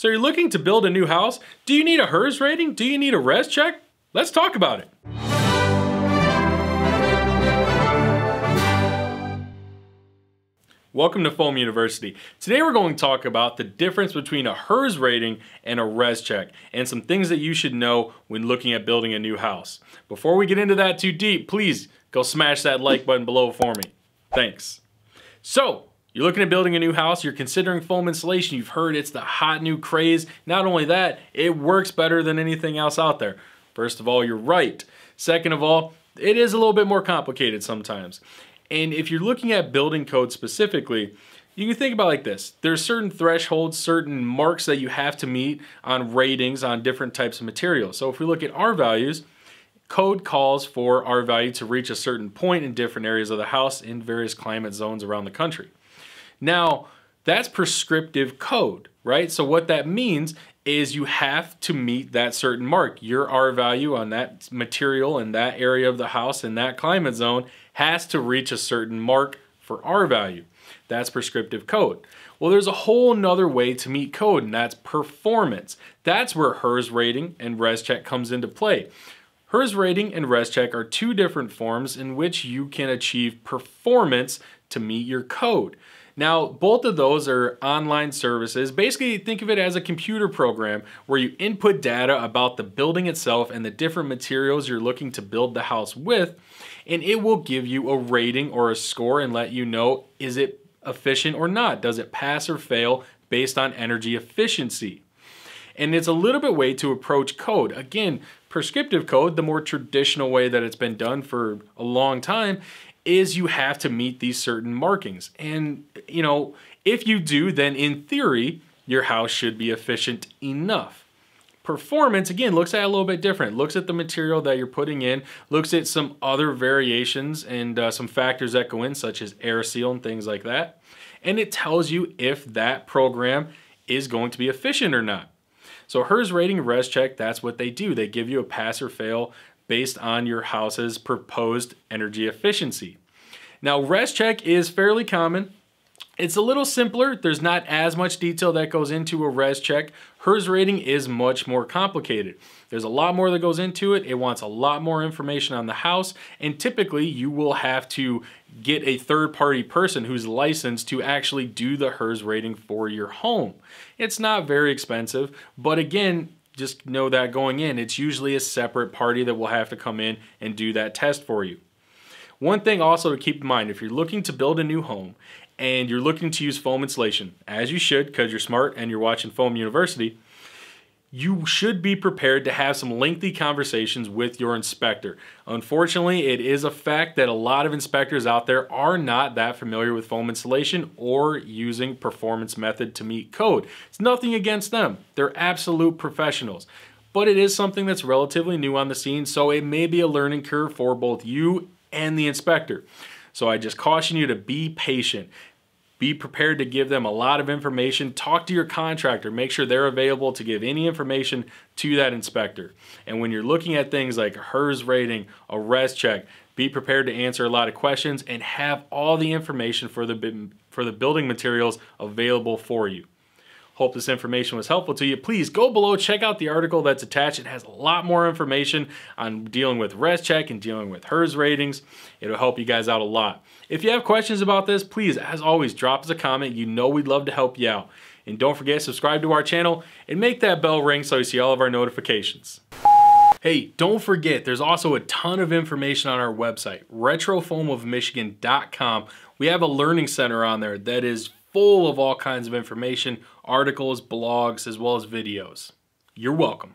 So you're looking to build a new house? Do you need a HERS rating? Do you need a res check? Let's talk about it. Welcome to Foam University. Today we're going to talk about the difference between a HERS rating and a res check and some things that you should know when looking at building a new house. Before we get into that too deep, please go smash that like button below for me. Thanks. So you're looking at building a new house, you're considering foam insulation, you've heard it's the hot new craze. Not only that, it works better than anything else out there. First of all, you're right. Second of all, it is a little bit more complicated sometimes. And if you're looking at building code specifically, you can think about like this. There's certain thresholds, certain marks that you have to meet on ratings on different types of materials. So if we look at R values, Code calls for R value to reach a certain point in different areas of the house in various climate zones around the country. Now, that's prescriptive code, right? So what that means is you have to meet that certain mark. Your R value on that material in that area of the house in that climate zone has to reach a certain mark for R value. That's prescriptive code. Well, there's a whole nother way to meet code and that's performance. That's where HERS rating and ResCheck comes into play. HERS rating and ResCheck are two different forms in which you can achieve performance to meet your code. Now, both of those are online services. Basically, think of it as a computer program where you input data about the building itself and the different materials you're looking to build the house with, and it will give you a rating or a score and let you know is it efficient or not? Does it pass or fail based on energy efficiency? And it's a little bit way to approach code. Again, prescriptive code, the more traditional way that it's been done for a long time, is you have to meet these certain markings. And, you know, if you do, then in theory, your house should be efficient enough. Performance, again, looks at a little bit different. Looks at the material that you're putting in, looks at some other variations and uh, some factors that go in, such as air seal and things like that. And it tells you if that program is going to be efficient or not. So hers rating res check, that's what they do. They give you a pass or fail based on your house's proposed energy efficiency. Now, res check is fairly common. It's a little simpler. There's not as much detail that goes into a res check. HERS rating is much more complicated. There's a lot more that goes into it. It wants a lot more information on the house, and typically you will have to get a third party person who's licensed to actually do the HERS rating for your home. It's not very expensive, but again, just know that going in. It's usually a separate party that will have to come in and do that test for you. One thing also to keep in mind, if you're looking to build a new home and you're looking to use foam insulation, as you should because you're smart and you're watching Foam University, you should be prepared to have some lengthy conversations with your inspector. Unfortunately, it is a fact that a lot of inspectors out there are not that familiar with foam insulation or using performance method to meet code. It's nothing against them. They're absolute professionals. But it is something that's relatively new on the scene, so it may be a learning curve for both you and the inspector. So I just caution you to be patient. Be prepared to give them a lot of information. Talk to your contractor. Make sure they're available to give any information to that inspector. And when you're looking at things like HERS rating, a res check, be prepared to answer a lot of questions and have all the information for the, for the building materials available for you. Hope this information was helpful to you. Please go below, check out the article that's attached. It has a lot more information on dealing with ResCheck and dealing with HERS ratings. It'll help you guys out a lot. If you have questions about this, please, as always, drop us a comment. You know we'd love to help you out. And don't forget, subscribe to our channel and make that bell ring so you see all of our notifications. Hey, don't forget, there's also a ton of information on our website, retrofoamofmichigan.com. We have a learning center on there that is full of all kinds of information, articles, blogs, as well as videos. You're welcome.